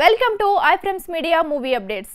Welcome to iFrames Media Movie Updates.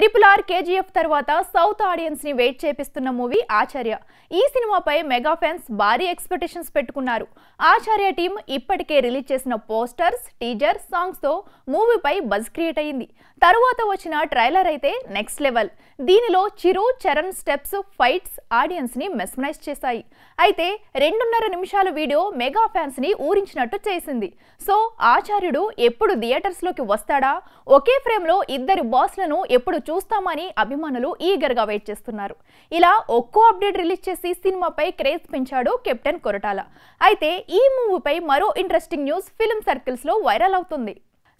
Triple R KGF తర్వాత south audiences ని wait చేపిస్తున్న movie Acharya ఈ సినిమాపై మెగా ఫ్యాన్స్ భారీ ఎక్స్పెక్టేషన్స్ పెట్టుకున్నారు ఆచార్య టీం ఇప్పటికే రిలీజ్ చేసిన పోస్టర్స్ టీజర్ సాంగ్స్ తో మూవీపై బజ్ క్రియేట్ అయింది తరువాత వచ్చిన ట్రైలర్ అయితే నెక్స్ట్ లెవెల్ దీనిలో Chiru Charan steps fights audiences ని మెస్మనైజ్ చేశాయి అయితే రెండున్నర నిమిషాల వీడియో మెగా ఫ్యాన్స్ ని ఊరించినట్టు చేసింది సో ఆచార్యుడు ఎప్పుడు థియేటర్స్ లోకి వస్తాడా ఒకే ఫ్రేమ్ లో ఇద్దరు బాస్లను ఎప్పుడు చూస్తామని అభిమానులు ఈగర్గా వెయిట్ చేస్తున్నారు ఇలా ఒక్కో అప్డేట్ రిలీజ్ చేసి సినిమాపై క్రేజ్ పెంచాడు కెప్టెన్ కొరటాల అయితే ఈ మూవీపై మరో ఇంట్రెస్టింగ్ న్యూస్ ఫిలిం సర్కిల్స్లో వైరల్ అవుతుంది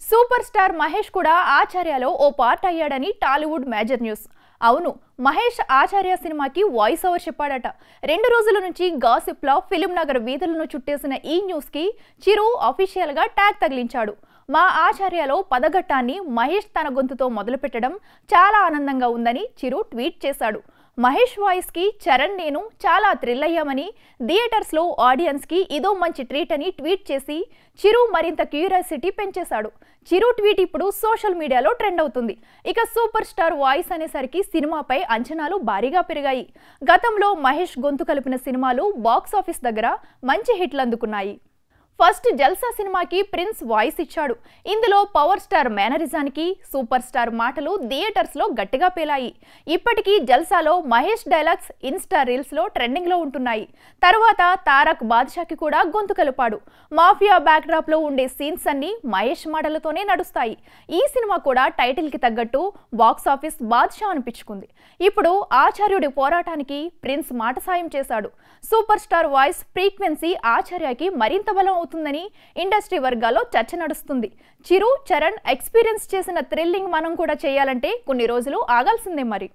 సూపర్ స్టార్ మహేష్ కూడా ఆచార్యలో ఓ పార్ట్ అయ్యాడని టాలీవుడ్ మేజర్ న్యూస్ అవును మహేష్ ఆచార్య సినిమాకి వాయిస్ ఓవర్ చెప్పాడట రెండు రోజుల నుంచి గాసిప్లో ఫిలిం నగర్ వీధులను చుట్టేసిన ఈ న్యూస్కి చిరు అఫీషియల్గా ట్యాగ్ తగిలించాడు మా ఆచార్యలో పదఘట్టాన్ని మహేష్ తన గొంతుతో మొదలుపెట్టడం చాలా ఆనందంగా ఉందని చిరు ట్వీట్ చేశాడు మహేష్ వాయిస్కి చరణ్ నేను చాలా థ్రిల్ అయ్యామని థియేటర్స్లో ఆడియన్స్కి ఇదో మంచి ట్రీట్ అని ట్వీట్ చేసి చిరు మరింత క్యూరియాసిటీ పెంచేశాడు చిరు ట్వీట్ ఇప్పుడు సోషల్ మీడియాలో ట్రెండ్ అవుతుంది ఇక సూపర్ స్టార్ వాయిస్ అనేసరికి సినిమాపై అంచనాలు భారీగా పెరిగాయి గతంలో మహేష్ గొంతు కలిపిన సినిమాలు బాక్సాఫీస్ దగ్గర మంచి హిట్లు అందుకున్నాయి ఫస్ట్ జల్సా సినిమాకి ప్రిన్స్ వాయిస్ ఇచ్చాడు ఇందులో పవర్ స్టార్ మేనరిజానికి సూపర్ స్టార్ మాటలు థియేటర్స్లో గట్టిగా పేలాయి ఇప్పటికీ జల్సాలో మహేష్ డైలాగ్స్ ఇన్స్టా రీల్స్లో ట్రెండింగ్లో ఉంటున్నాయి తర్వాత తారక్ బాద్షాకి కూడా గొంతు కలిపాడు మాఫియా బ్యాక్డ్రాప్లో ఉండే సీన్స్ అన్నీ మహేష్ మాటలతోనే నడుస్తాయి ఈ సినిమా కూడా టైటిల్కి తగ్గట్టు బాక్స్ ఆఫీస్ బాద్షా అనిపించుకుంది ఇప్పుడు ఆచార్యుడి పోరాటానికి ప్రిన్స్ మాట సాయం చేశాడు సూపర్ స్టార్ వాయిస్ ఫ్రీక్వెన్సీ ఆచార్యకి మరింత బలం అవుతుందని ఇండస్ట్రీ వర్గాల్లో చర్చ నడుస్తుంది చిరు చరణ్ ఎక్స్పీరియన్స్ చేసిన థ్రిల్లింగ్ మనం కూడా చేయాలంటే కొన్ని రోజులు ఆగాల్సిందే మరి